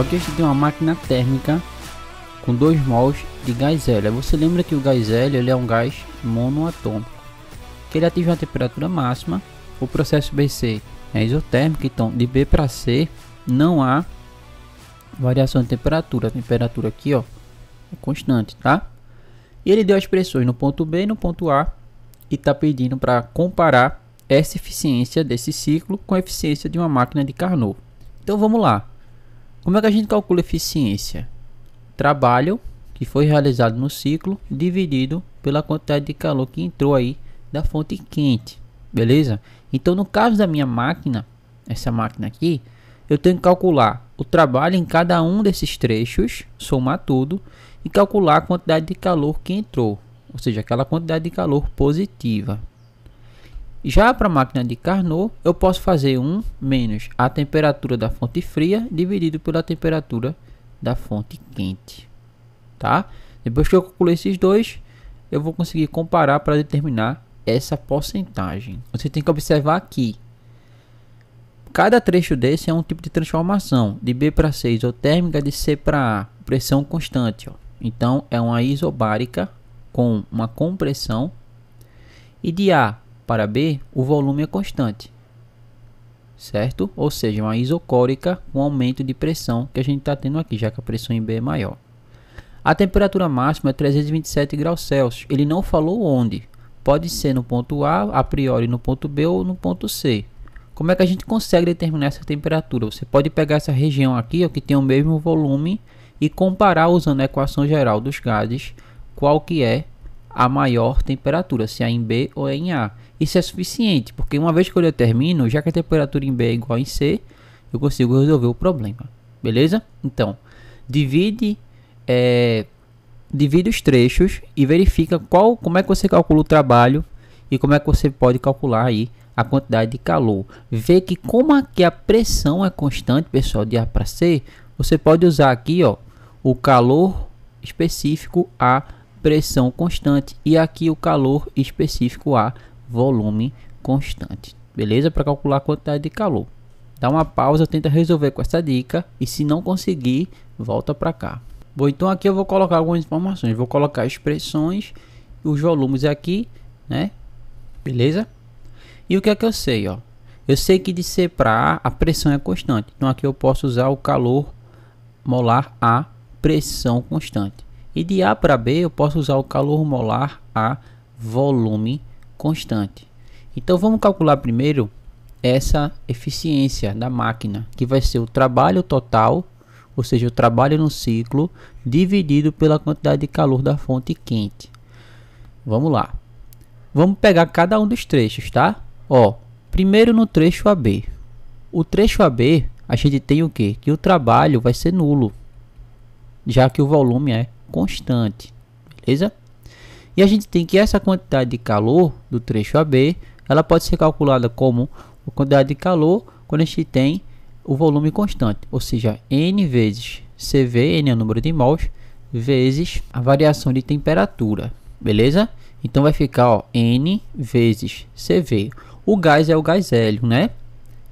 Aqui a gente tem uma máquina térmica com dois mols de gás hélio. Você lembra que o gás hélio ele é um gás monoatômico, que ele atinge uma temperatura máxima. O processo BC é isotérmico, então de B para C não há variação de temperatura. A temperatura aqui ó, é constante, tá? E ele deu as pressões no ponto B e no ponto A e está pedindo para comparar essa eficiência desse ciclo com a eficiência de uma máquina de Carnot. Então vamos lá. Como é que a gente calcula a eficiência? Trabalho que foi realizado no ciclo dividido pela quantidade de calor que entrou aí da fonte quente, beleza? Então no caso da minha máquina, essa máquina aqui, eu tenho que calcular o trabalho em cada um desses trechos, somar tudo e calcular a quantidade de calor que entrou, ou seja, aquela quantidade de calor positiva, já para a máquina de Carnot, eu posso fazer 1 menos a temperatura da fonte fria dividido pela temperatura da fonte quente. Tá? Depois que eu calculei esses dois, eu vou conseguir comparar para determinar essa porcentagem. Você tem que observar aqui. Cada trecho desse é um tipo de transformação, de B para C isotérmica, de C para A, pressão constante. Ó. Então, é uma isobárica com uma compressão. E de A para B, o volume é constante, certo? Ou seja, uma isocórica com um aumento de pressão que a gente está tendo aqui, já que a pressão em B é maior. A temperatura máxima é 327 graus Celsius. Ele não falou onde. Pode ser no ponto A, a priori no ponto B ou no ponto C. Como é que a gente consegue determinar essa temperatura? Você pode pegar essa região aqui, ó, que tem o mesmo volume, e comparar usando a equação geral dos gases, qual que é a maior temperatura, se é em B ou é em A. Isso é suficiente, porque uma vez que eu determino, já que a temperatura em B é igual em C, eu consigo resolver o problema. Beleza? Então, divide, é, divide os trechos e verifica qual, como é que você calcula o trabalho e como é que você pode calcular aí a quantidade de calor. Vê que como aqui é a pressão é constante, pessoal, de A para C, você pode usar aqui ó, o calor específico A pressão constante e aqui o calor específico a volume constante. Beleza? Para calcular a quantidade de calor. Dá uma pausa, tenta resolver com essa dica e se não conseguir, volta para cá. Bom, então aqui eu vou colocar algumas informações. Vou colocar as pressões, os volumes aqui, né? Beleza? E o que é que eu sei, ó? Eu sei que de C para A, a pressão é constante. Então aqui eu posso usar o calor molar A, pressão constante. E de A para B eu posso usar o calor molar a volume constante. Então vamos calcular primeiro essa eficiência da máquina, que vai ser o trabalho total, ou seja, o trabalho no ciclo, dividido pela quantidade de calor da fonte quente. Vamos lá. Vamos pegar cada um dos trechos, tá? Ó, primeiro no trecho AB. O trecho AB, a gente tem o quê? Que o trabalho vai ser nulo, já que o volume é constante, beleza? E a gente tem que essa quantidade de calor do trecho AB, ela pode ser calculada como a quantidade de calor quando a gente tem o volume constante, ou seja, N vezes CV, N é o número de mols, vezes a variação de temperatura, beleza? Então vai ficar ó, N vezes CV. O gás é o gás hélio, né?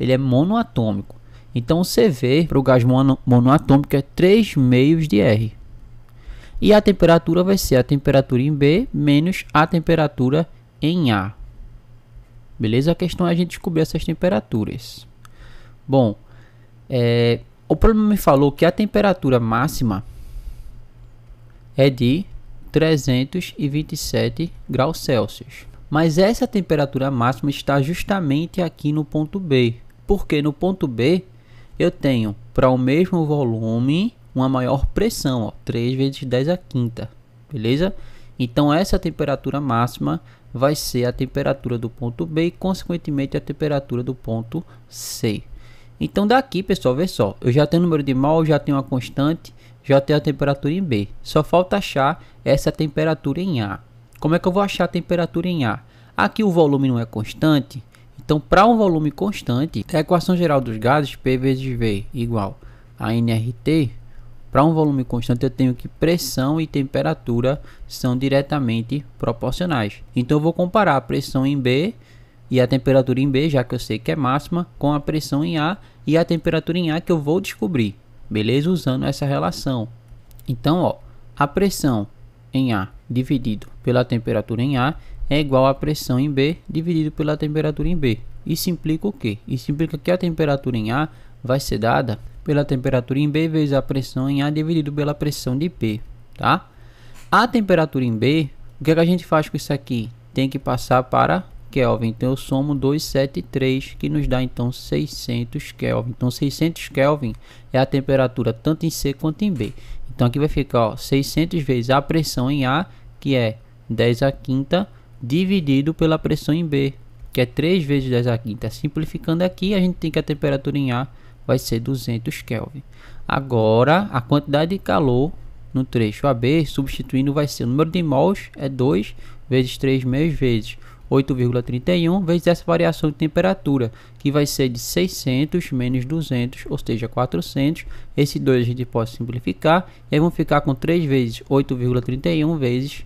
Ele é monoatômico. Então CV para o gás mono, monoatômico é 3 meios de R. E a temperatura vai ser a temperatura em B menos a temperatura em A. Beleza? A questão é a gente descobrir essas temperaturas. Bom, é, o problema me falou que a temperatura máxima é de 327 graus Celsius. Mas essa temperatura máxima está justamente aqui no ponto B. Porque no ponto B eu tenho para o mesmo volume uma maior pressão, ó, 3 vezes 10 a quinta, beleza? Então essa temperatura máxima vai ser a temperatura do ponto B e consequentemente a temperatura do ponto C. Então daqui, pessoal, vê só, eu já tenho o número de mol, já tenho a constante, já tenho a temperatura em B. Só falta achar essa temperatura em A. Como é que eu vou achar a temperatura em A? Aqui o volume não é constante, então para um volume constante, a equação geral dos gases P vezes V igual a nRT para um volume constante, eu tenho que pressão e temperatura são diretamente proporcionais. Então, eu vou comparar a pressão em B e a temperatura em B, já que eu sei que é máxima, com a pressão em A e a temperatura em A que eu vou descobrir, beleza? Usando essa relação. Então, ó, a pressão em A dividido pela temperatura em A é igual à pressão em B dividido pela temperatura em B. Isso implica o quê? Isso implica que a temperatura em A vai ser dada pela temperatura em B vezes a pressão em A dividido pela pressão de P, tá? A temperatura em B, o que, é que a gente faz com isso aqui? Tem que passar para Kelvin, então eu somo 273, que nos dá então 600 Kelvin. Então 600 Kelvin é a temperatura tanto em C quanto em B. Então aqui vai ficar ó, 600 vezes a pressão em A, que é 10 a quinta, dividido pela pressão em B, que é 3 vezes 10 a quinta. Simplificando aqui, a gente tem que a temperatura em A vai ser 200 Kelvin. Agora, a quantidade de calor no trecho AB, substituindo, vai ser o número de mols é 2 vezes 3 meios vezes 8,31 vezes essa variação de temperatura, que vai ser de 600 menos 200, ou seja, 400. Esse 2 a gente pode simplificar, e aí vão ficar com 3 vezes 8,31 vezes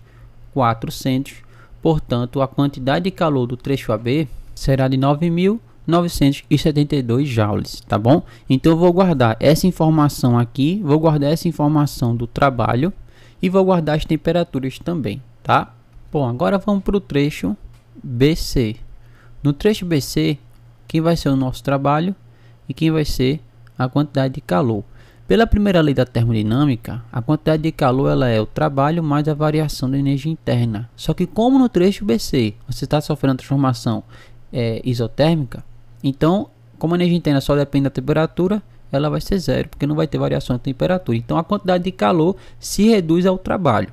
400. Portanto, a quantidade de calor do trecho AB será de 9.000 972 joules, tá bom? Então eu vou guardar essa informação aqui, vou guardar essa informação do trabalho e vou guardar as temperaturas também, tá? Bom, agora vamos para o trecho BC. No trecho BC, quem vai ser o nosso trabalho e quem vai ser a quantidade de calor. Pela primeira lei da termodinâmica, a quantidade de calor ela é o trabalho mais a variação da energia interna. Só que como no trecho BC você está sofrendo transformação é, isotérmica, então, como a energia interna só depende da temperatura, ela vai ser zero, porque não vai ter variação de temperatura. Então, a quantidade de calor se reduz ao trabalho.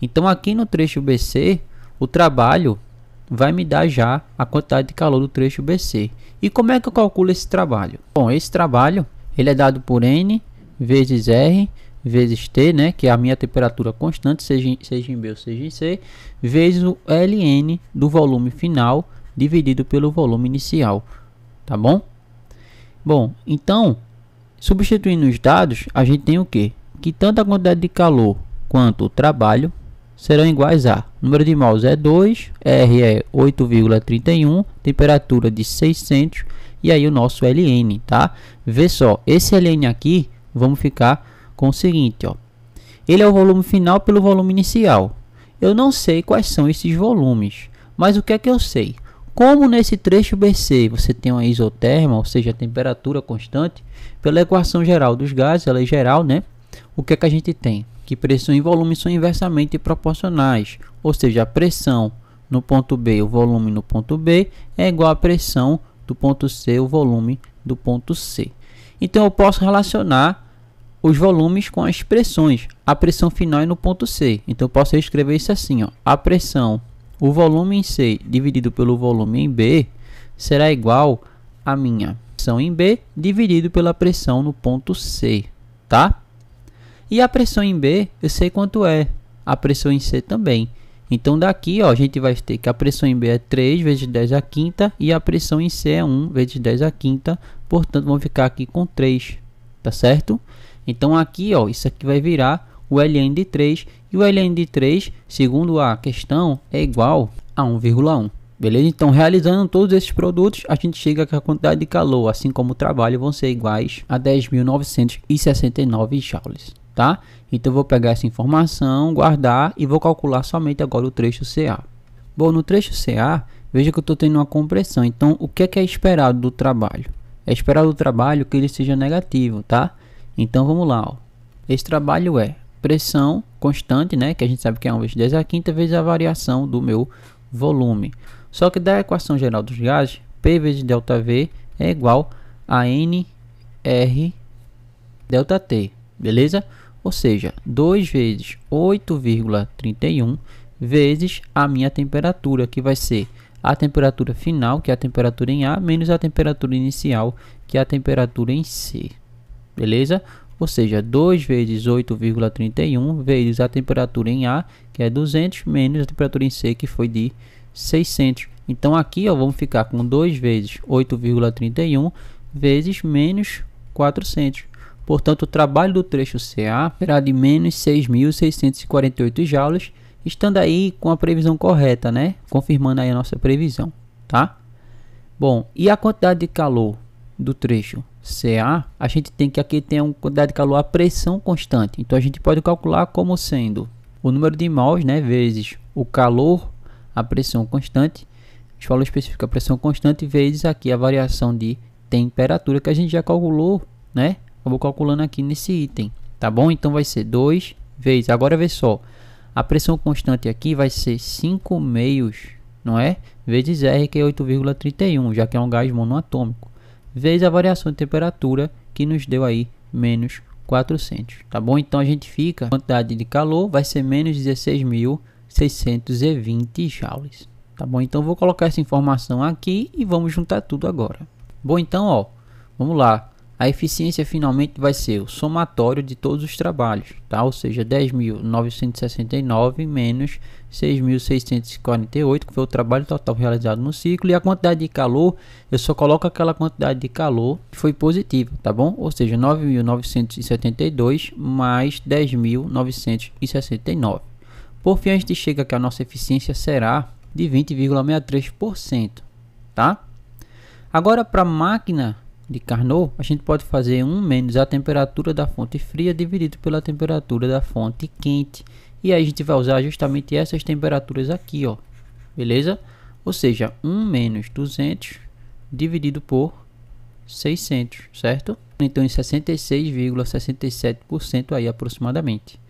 Então, aqui no trecho BC, o trabalho vai me dar já a quantidade de calor do trecho BC. E como é que eu calculo esse trabalho? Bom, esse trabalho ele é dado por N vezes R vezes T, né, que é a minha temperatura constante, seja em, seja em B ou seja em C, vezes o LN do volume final dividido pelo volume inicial tá bom? Bom, então, substituindo os dados, a gente tem o que? Que tanto a quantidade de calor quanto o trabalho serão iguais a número de moles é 2, R é 8,31, temperatura de 600 e aí o nosso LN, tá? Vê só, esse LN aqui, vamos ficar com o seguinte, ó. Ele é o volume final pelo volume inicial. Eu não sei quais são esses volumes, mas o que é que eu sei? Como nesse trecho BC você tem uma isoterma, ou seja, a temperatura constante, pela equação geral dos gases, ela é geral, né? O que é que a gente tem? Que pressão e volume são inversamente proporcionais, ou seja, a pressão no ponto B, o volume no ponto B, é igual à pressão do ponto C, o volume do ponto C. Então eu posso relacionar os volumes com as pressões. A pressão final é no ponto C. Então eu posso escrever isso assim, ó. A pressão o volume em C dividido pelo volume em B será igual à minha pressão em B dividido pela pressão no ponto C, tá? E a pressão em B, eu sei quanto é. A pressão em C também. Então daqui, ó, a gente vai ter que a pressão em B é 3 vezes 10 a quinta e a pressão em C é 1 vezes 10 a quinta, portanto, vão ficar aqui com 3, tá certo? Então aqui, ó, isso aqui vai virar o ln de 3 e o ln de 3, segundo a questão, é igual a 1,1. Beleza? Então, realizando todos esses produtos, a gente chega que a quantidade de calor, assim como o trabalho, vão ser iguais a 10.969 joules, tá? Então, vou pegar essa informação, guardar e vou calcular somente agora o trecho CA. Bom, no trecho CA, veja que eu estou tendo uma compressão. Então, o que é, que é esperado do trabalho? É esperado do trabalho que ele seja negativo, tá? Então, vamos lá, ó. Esse trabalho é pressão constante, né, que a gente sabe que é 1 vezes 10 a quinta, vezes a variação do meu volume. Só que da equação geral dos gases, P vezes ΔV é igual a NR ΔT, beleza? Ou seja, 2 vezes 8,31 vezes a minha temperatura, que vai ser a temperatura final, que é a temperatura em A, menos a temperatura inicial, que é a temperatura em C. Beleza? ou seja, 2 vezes 8,31 vezes a temperatura em A, que é 200, menos a temperatura em C, que foi de 600. Então aqui ó, vamos ficar com 2 vezes 8,31 vezes menos 400. Portanto, o trabalho do trecho CA será de menos 6.648 joules, estando aí com a previsão correta, né? Confirmando aí a nossa previsão, tá? Bom, e a quantidade de calor do trecho CA, a gente tem que aqui ter uma quantidade de calor a pressão constante. Então a gente pode calcular como sendo o número de mols, né, vezes o calor, a pressão constante. A gente falou específica a pressão constante vezes aqui a variação de temperatura que a gente já calculou, né? vou calculando aqui nesse item, tá bom? Então vai ser 2 vezes. Agora vê só. A pressão constante aqui vai ser 5 meios, não é? Vezes R, que é 8,31, já que é um gás monoatômico vezes a variação de temperatura que nos deu aí menos 400, tá bom? Então a gente fica, a quantidade de calor vai ser menos 16.620 joules, tá bom? Então vou colocar essa informação aqui e vamos juntar tudo agora. Bom, então, ó, vamos lá. A eficiência finalmente vai ser o somatório de todos os trabalhos, tá? ou seja, 10.969 menos 6.648, que foi o trabalho total realizado no ciclo, e a quantidade de calor, eu só coloco aquela quantidade de calor que foi positiva, tá bom? Ou seja, 9.972 mais 10.969. Por fim, a gente chega que a nossa eficiência será de 20,63%, tá? Agora, para máquina de Carnot, a gente pode fazer 1 menos a temperatura da fonte fria dividido pela temperatura da fonte quente. E aí a gente vai usar justamente essas temperaturas aqui, ó. Beleza? Ou seja, 1 menos 200 dividido por 600, certo? Então em 66,67% aí aproximadamente.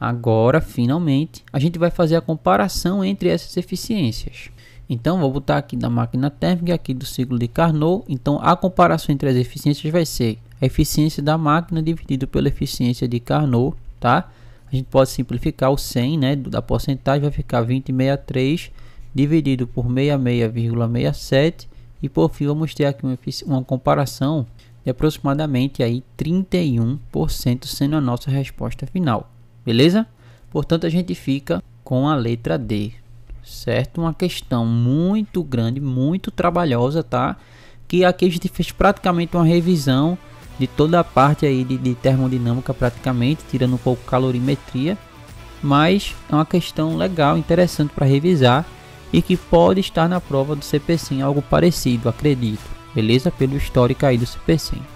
Agora, finalmente, a gente vai fazer a comparação entre essas eficiências. Então, vou botar aqui da máquina térmica, aqui do ciclo de Carnot. Então, a comparação entre as eficiências vai ser a eficiência da máquina dividido pela eficiência de Carnot, tá? A gente pode simplificar o 100, né? Da porcentagem vai ficar 20,63 dividido por 66,67 e por fim vamos ter aqui uma, uma comparação de aproximadamente aí 31% sendo a nossa resposta final, beleza? Portanto, a gente fica com a letra D certo? Uma questão muito grande, muito trabalhosa, tá? Que aqui a gente fez praticamente uma revisão de toda a parte aí de, de termodinâmica praticamente, tirando um pouco calorimetria, mas é uma questão legal, interessante para revisar e que pode estar na prova do CPC algo parecido, acredito, beleza? Pelo histórico aí do CPC